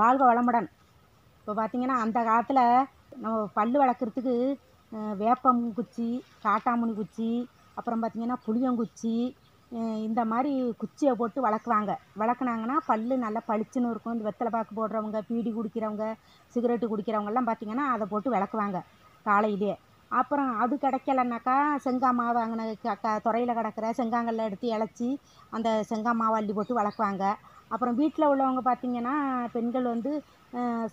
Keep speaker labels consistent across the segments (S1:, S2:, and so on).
S1: வாழ்க வளமுடன் இப்போ பார்த்திங்கன்னா அந்த காலத்தில் நம்ம பல் வளர்க்குறதுக்கு வேப்பம் குச்சி காட்டாமணி குச்சி அப்புறம் பார்த்திங்கன்னா புளியங்குச்சி இந்த மாதிரி குச்சியை போட்டு வளர்க்குவாங்க வளர்க்குனாங்கன்னா பல் நல்லா பளிச்சுன்னு இருக்கும் இந்த வெத்தலை பாக்கு போடுறவங்க பீடி குடிக்கிறவங்க சிகரெட்டு குடிக்கிறவங்கெல்லாம் பார்த்திங்கன்னா அதை போட்டு விளக்குவாங்க காலையிலே அப்புறம் அது கிடைக்கலன்னாக்கா க வாங்கின துறையில் கிடக்கிற செங்காங்கல்ல எடுத்து இழச்சி அந்த செங்கா மாவை அள்ளி போட்டு வளர்க்குவாங்க அப்புறம் வீட்டில் உள்ளவங்க பார்த்திங்கன்னா பெண்கள் வந்து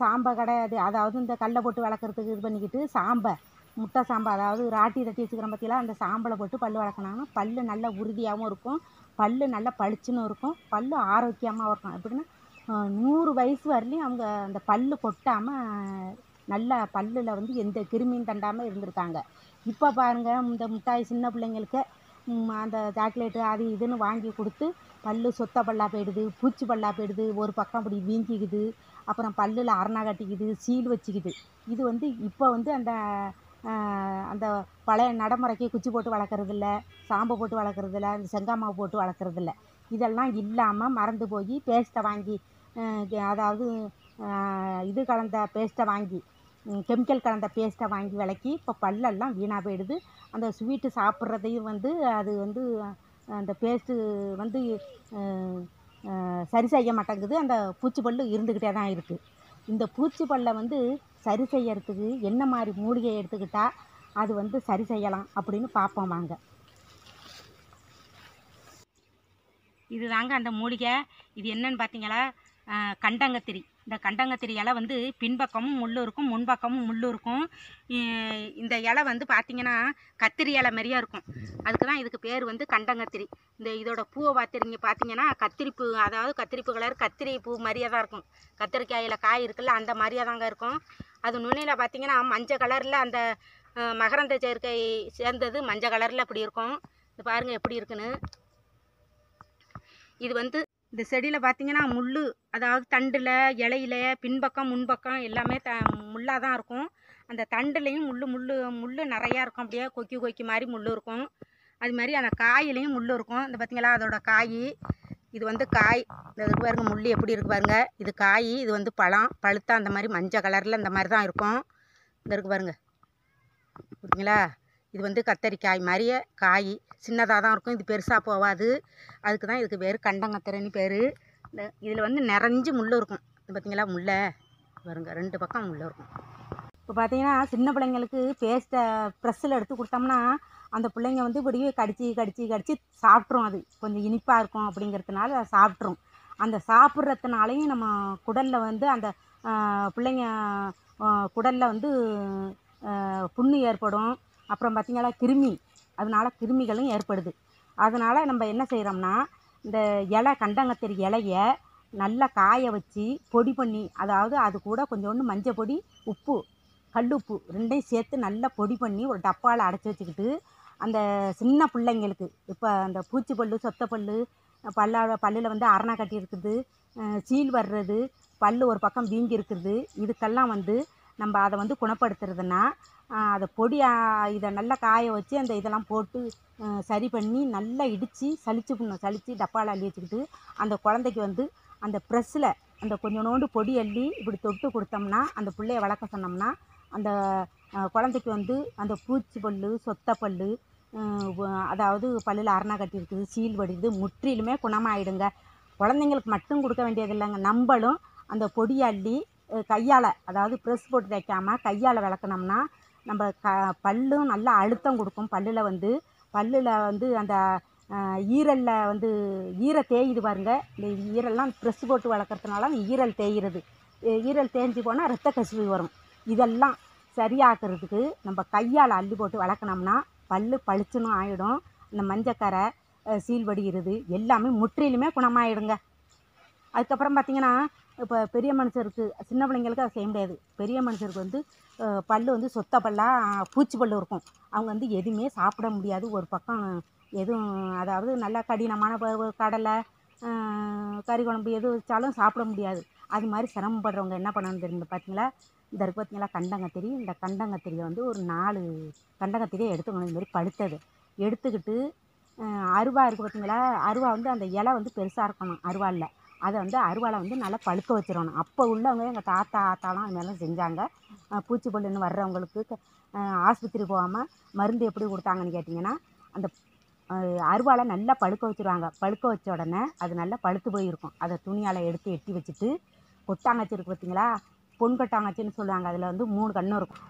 S1: சாம்பை கிடையாது அதாவது இந்த கல்லை போட்டு வளர்க்குறதுக்கு இது பண்ணிக்கிட்டு சாம்பை முட்டை சாம்பை அதாவது ராட்டி தட்டி வச்சுக்கிற பற்றிலாம் அந்த சாம்பலை போட்டு பல் வளர்க்குனாங்கன்னா பல் நல்லா உறுதியாகவும் இருக்கும் பல் நல்லா பளிச்சுன்னு இருக்கும் பல் ஆரோக்கியமாகவும் இருக்கும் எப்படின்னா நூறு வயசு வரலையும் அவங்க அந்த பல் கொட்டாமல் நல்லா பல்லில் வந்து எந்த கிருமியும் தண்டாமல் இருந்திருக்காங்க இப்போ பாருங்கள் இந்த முட்டாய் சின்ன பிள்ளைங்களுக்கு அந்த சாக்லேட்டு அது இதுன்னு வாங்கி கொடுத்து பல் சொத்த பல்லாக போயிடுது பூச்சி பல்லாக போயிடுது ஒரு பக்கம் அப்படி வீங்கிக்குது அப்புறம் பல்லில் அரணா கட்டிக்கிது சீல் வச்சுக்கிது இது வந்து இப்போ வந்து அந்த அந்த பழைய நடைமுறைக்கு குச்சி போட்டு வளர்க்குறதில்ல சாம்பு போட்டு வளர்க்குறதில்ல அந்த செங்காமாவு போட்டு வளர்க்குறதில்ல இதெல்லாம் இல்லாமல் மறந்து போய் பேஸ்ட்டை வாங்கி அதாவது இது கலந்த பேஸ்ட்டை வாங்கி கெமிக்கல் கலந்த பேஸ்ட்டை வாங்கி விலக்கி இப்போ பல்லெல்லாம் வீணாக போயிடுது அந்த ஸ்வீட்டு சாப்பிட்றதையும் வந்து அது வந்து அந்த பேஸ்ட்டு வந்து சரி செய்ய மாட்டேங்குது அந்த பூச்சி பல் இருந்துக்கிட்டே தான் இருக்குது இந்த பூச்சி பல்லை வந்து சரி செய்யறதுக்கு என்ன மாதிரி மூலிகையை எடுத்துக்கிட்டால் அது வந்து சரி செய்யலாம் அப்படின்னு பார்ப்போம் வாங்க இது தாங்க அந்த மூலிகை இது என்னன்னு பார்த்தீங்களா கண்டங்கத்திரி இந்த கண்டங்கத்திரி இலை வந்து பின்பக்கமும் முள் இருக்கும் முன்பக்கமும் முள் இருக்கும் இந்த இலை வந்து பார்த்திங்கன்னா கத்திரி இலை மாதிரியா இருக்கும் அதுக்கு தான் இதுக்கு பேர் வந்து கண்டங்கத்திரி இந்த இதோட பூவை பார்த்துருங்க பார்த்தீங்கன்னா கத்திரிப்பூ அதாவது கத்திரிப்பு கலர் கத்திரி பூ மாதிரியே தான் இருக்கும் கத்திரிக்காயில் காய் இருக்குல்ல அந்த மாதிரியே தாங்க இருக்கும் அது நுண்ணில் பார்த்தீங்கன்னா மஞ்சள் கலரில் அந்த மகரந்த சேர்க்கை சேர்ந்தது மஞ்சள் கலரில் அப்படி இருக்கும் இது பாருங்கள் எப்படி இருக்குன்னு இது வந்து இந்த செடியில் பார்த்தீங்கன்னா முள் அதாவது தண்டில் இலையில பின்பக்கம் முன்பக்கம் எல்லாமே த முள்ளாக தான் இருக்கும் அந்த தண்டுலேயும் முள் முள் முள் நிறையா இருக்கும் அப்படியே கொக்கி கொக்கி மாதிரி முள் இருக்கும் அது மாதிரி அந்த காயிலையும் முள் இருக்கும் இந்த பார்த்திங்களா அதோட காய் இது வந்து காய் இந்த பாருங்க முள் எப்படி இருக்கு பாருங்க இது காய் இது வந்து பழம் பழுத்தா அந்த மாதிரி மஞ்சள் கலரில் இந்த மாதிரி தான் இருக்கும் இந்த இருக்குது பாருங்க ஓகேங்களா இது வந்து கத்தரிக்காய் மாதிரியே காய் சின்னதாக தான் இருக்கும் இது பெருசாக போகாது அதுக்கு தான் இதுக்கு பேர் கண்டங்கத்திரன்னு பேர் இந்த இதில் வந்து நிறைஞ்சு முள் இருக்கும் இது பார்த்திங்களா முள்ளை வருங்க ரெண்டு பக்கம் முள் இருக்கும் இப்போ பார்த்தீங்கன்னா சின்ன பிள்ளைங்களுக்கு பேஸ்ட்டை ப்ரெஸ்ஸில் எடுத்து கொடுத்தோம்னா அந்த பிள்ளைங்க வந்து இப்படியே கடிச்சு கடிச்சு கடிச்சு சாப்பிட்ரும் அது கொஞ்சம் இனிப்பாக இருக்கும் அப்படிங்கிறதுனால சாப்பிட்ரும் அந்த சாப்பிட்றதுனாலையும் நம்ம குடலில் வந்து அந்த பிள்ளைங்க குடலில் வந்து புண்ணு ஏற்படும் அப்புறம் பார்த்திங்கன்னா கிருமி அதனால் கிருமிகளும் ஏற்படுது அதனால் நம்ம என்ன செய்கிறோம்னா இந்த இலை கண்டங்கத்திரி இலைய நல்லா காய வச்சு பொடி பண்ணி அதாவது அது கூட கொஞ்சோண்டு மஞ்சள் பொடி உப்பு கல்லுப்பு ரெண்டையும் சேர்த்து நல்லா பொடி பண்ணி ஒரு டப்பாவில் அடைச்சி வச்சுக்கிட்டு அந்த சின்ன பிள்ளைங்களுக்கு இப்போ அந்த பூச்சி பல்லு சொத்த பல் பல்லா பல்லில் வந்து அரணா கட்டி இருக்குது சீல் வர்றது பல் ஒரு பக்கம் வீங்கி இருக்குது இதுக்கெல்லாம் வந்து நம்ம அதை வந்து குணப்படுத்துறதுனா அதை பொடி இதை நல்லா காய வச்சு அந்த இதெல்லாம் போட்டு சரி பண்ணி நல்லா இடித்து பண்ணும் சலித்து டப்பாவில் அள்ளி வச்சுக்கிட்டு அந்த குழந்தைக்கு வந்து அந்த ப்ரெஸ்ஸில் அந்த கொஞ்சோண்டு பொடி அள்ளி இப்படி தொட்டு கொடுத்தோம்னா அந்த பிள்ளைய வளர்க்க சொன்னோம்னா அந்த குழந்தைக்கு வந்து அந்த பூச்சி பல் சொத்த பல் அதாவது பல்லில் அரணா கட்டியிருக்குது சீல் வடிது முற்றிலுமே குணமாயிடுங்க குழந்தைங்களுக்கு மட்டும் கொடுக்க வேண்டியது இல்லைங்க நம்மளும் அந்த பொடி அள்ளி கையால் அதாவது ப்ரெஸ் போட்டு தைக்காமல் கையால் விளக்குனோம்னா நம்ம க பல்லும் நல்லா அழுத்தம் கொடுக்கும் பல்லில் வந்து பல்லில் வந்து அந்த ஈரலில் வந்து ஈர தேயுது பாருங்க இந்த ஈரல்லாம் ப்ரெஸ் போட்டு வளர்க்குறதுனால அந்த ஈரல் தேயிறது ஈரல் தேஞ்சு போனால் ரத்த கசிவு வரும் இதெல்லாம் சரியாக்குறதுக்கு நம்ம கையால் அள்ளி போட்டு வளர்க்கணும்னா பல் பளிச்சுன்னு ஆகிடும் இந்த மஞ்சக்கரை சீல்வடிகிறது எல்லாமே முற்றிலுமே குணமாயிடுங்க அதுக்கப்புறம் பார்த்திங்கன்னா இப்போ பெரிய மனுஷருக்கு சின்ன பிள்ளைங்களுக்கு அதை செய்ய முடியாது பெரிய மனுஷருக்கு வந்து பல் வந்து சொத்த பல்லாக பூச்சி பல் இருக்கும் அவங்க வந்து எதுவுமே சாப்பிட முடியாது ஒரு பக்கம் எதுவும் அதாவது நல்லா கடினமான கடலை கறி குழம்பு எது வச்சாலும் சாப்பிட முடியாது அது மாதிரி சிரமப்படுறவங்க என்ன பண்ணணும் தெரியுது பார்த்தீங்களா இந்த இருக்குது பார்த்தீங்களா கண்டங்கத்திரி இந்த கண்டங்கத்திரியை வந்து ஒரு நாலு கண்டங்கத்திரியை எடுத்துக்கணும் மாதிரி பழுத்தது எடுத்துக்கிட்டு அருவா இருக்குது பார்த்தீங்களா அருவா வந்து அந்த இலை வந்து பெருசாக இருக்கணும் அருவா அதை வந்து அருவாளை வந்து நல்லா பழுக்க வச்சிடணும் அப்போ உள்ளவங்க எங்கள் தாத்தா ஆத்தாலாம் மாதிரிலாம் செஞ்சாங்க பூச்சி பொல்லுன்னு வர்றவங்களுக்கு ஆஸ்பத்திரி போகாமல் மருந்து எப்படி கொடுத்தாங்கன்னு கேட்டிங்கன்னா அந்த அருவாளை நல்லா பழுக்க வச்சுருவாங்க பழுக்க வச்ச உடனே அது நல்லா பழுத்து போயிருக்கும் அதை துணியால் எடுத்து எட்டி வச்சுட்டு கொட்டாங்கச்சி இருக்குது பார்த்தீங்களா பொன் கொட்டாங்கச்சின்னு சொல்லுவாங்க அதில் வந்து மூணு கண்ணும் இருக்கும்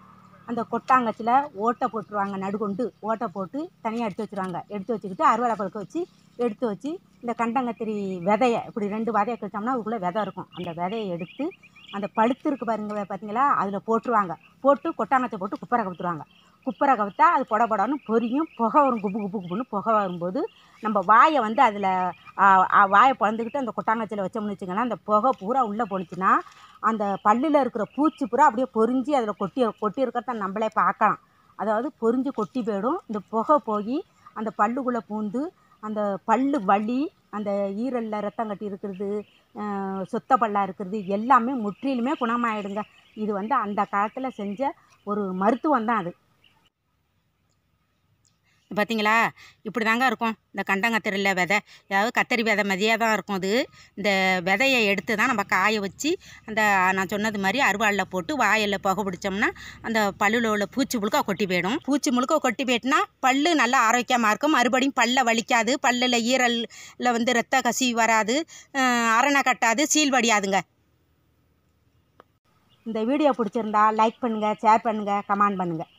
S1: அந்த கொட்டாங்கத்தில் ஓட்டை போட்டுருவாங்க நடுகொண்டு ஓட்டை போட்டு தனியாக எடுத்து வச்சுருவாங்க எடுத்து வச்சுக்கிட்டு அறுவடை பழுக்க வச்சு எடுத்து வச்சு இந்த கண்டங்கத்திரி விதையை இப்படி ரெண்டு விதையை கழிச்சோம்னா அதுக்குள்ளே விதை இருக்கும் அந்த விதையை எடுத்து அந்த பழுத்து இருக்கு பாருங்க பார்த்தீங்களா அதில் போட்டுருவாங்க போட்டு கொட்டாங்கத்தை போட்டு குப்பரை கவுத்துருவாங்க குப்பரை கவுத்தா அது புட புடன்னு பொரியும் புகை வரும் குப்பு குப்பு குப்புன்னு புகை வரும்போது நம்ம வாயை வந்து அதில் வாயை பிறந்துக்கிட்டு அந்த கொட்டாங்கச்சியில் வச்சோம்னு வச்சுக்கோங்களேன் அந்த புகை பூரா உள்ளே போணுச்சுன்னா அந்த பல்லில் இருக்கிற பூச்சி பூரா அப்படியே பொறிஞ்சி அதில் கொட்டி கொட்டி இருக்கிறத நம்மளே பார்க்கலாம் அதாவது பொறிஞ்சு கொட்டி போயிடும் இந்த புகை போய் அந்த பல்லுக்குள்ளே பூந்து அந்த பல்லு வலி அந்த ஈரலில் ரத்தம் கட்டி இருக்கிறது சொத்த பல்லாக இருக்கிறது எல்லாமே முற்றிலுமே குணமாயிடுங்க இது வந்து அந்த காலத்தில் செஞ்ச ஒரு மருத்துவம் தான் அது பார்த்தீங்களா இப்படி தாங்க இருக்கும் இந்த கண்டங்கத்திரில விதை அதாவது கத்தரி விதை மதியாக தான் இருக்கும் அது இந்த விதையை எடுத்து தான் நம்ம காய வச்சு அந்த நான் சொன்னது மாதிரி அருவாளில் போட்டு வாயில் புகை பிடிச்சோம்னா அந்த பல்லில் உள்ள பூச்சி முழுக்க கொட்டி போயிடும் பூச்சி முழுக்க கொட்டி போயிட்டுனா பல்லு நல்லா ஆரோக்கியமாக இருக்கும் மறுபடியும் பல்ல வலிக்காது பல்லில் ஈரலில் வந்து ரத்த கசி வராது அரணை கட்டாது சீல் வடியாதுங்க இந்த வீடியோ பிடிச்சிருந்தா லைக் பண்ணுங்கள் ஷேர் பண்ணுங்கள் கமெண்ட் பண்ணுங்கள்